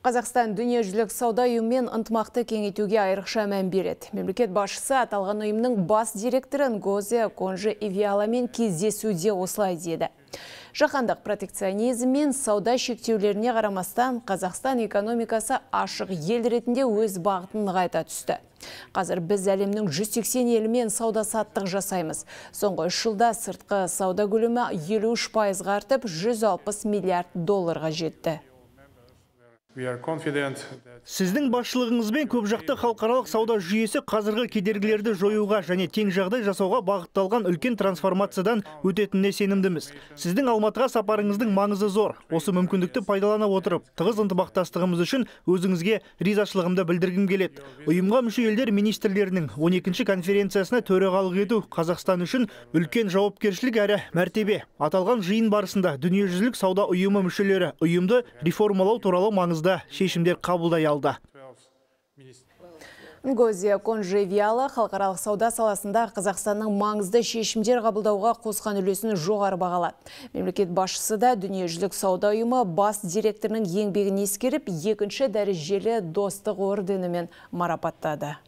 Қазақстан дүниежүзілік сауда ұйымымен ынтымақты кеңейтуге айрықша мән береді. Мемлекет басшысы аталған ұйымның бас директоры Гозе Конжи Ивиаламен кездесуде осылай деді. Жаһандық протекционизм мен сауда шектеулеріне қарамастан Қазақстан экономикасы ашық ел ретінде өз бағытын нығайта түсті. Қазір біз әлемнің 180 елімен сауда саттық жасаймыз. Соңғы үш жылда сыртқы сауда көлемі 53 пайызға артып 160 миллиард долларға жетті. Сіздің басшылығыңызбен көпжақты халықаралық сауда жүйесі қазіргі кедергілерді жоюға және тең жағдай жасауға бағытталған үлкен трансформациядан өтетініне сенімдіміз. Сіздің Алматыға сапарыңыздың маңызы зор. Осы мүмкіндікті пайдалана отырып, тығыз ынтымақтастығымыз үшін өзіңізге ризашылығымды білдіргім келеді. Ұйымға мүше елдер министрлерінің 12 екінші конференциясына төрағалық ету Қазақстан үшін үлкен жауапкершілік әрі мәртебе. Аталған жиын барысында дүниежүзілік сауда ұйымы мүшелері ұйымды реформалау туралы маңызды маңызды шешімдер қабылдай алды Гозия Конжевиала халықаралық сауда саласында Қазақстанның маңызды шешімдер қабылдауға қосқан үлесін жоғары бағалады. Мемлекет басшысы да дүниежүзілік сауда ұйымы бас директорының еңбегін ескеріп, екінші дәрежелі достық орденімен марапаттады.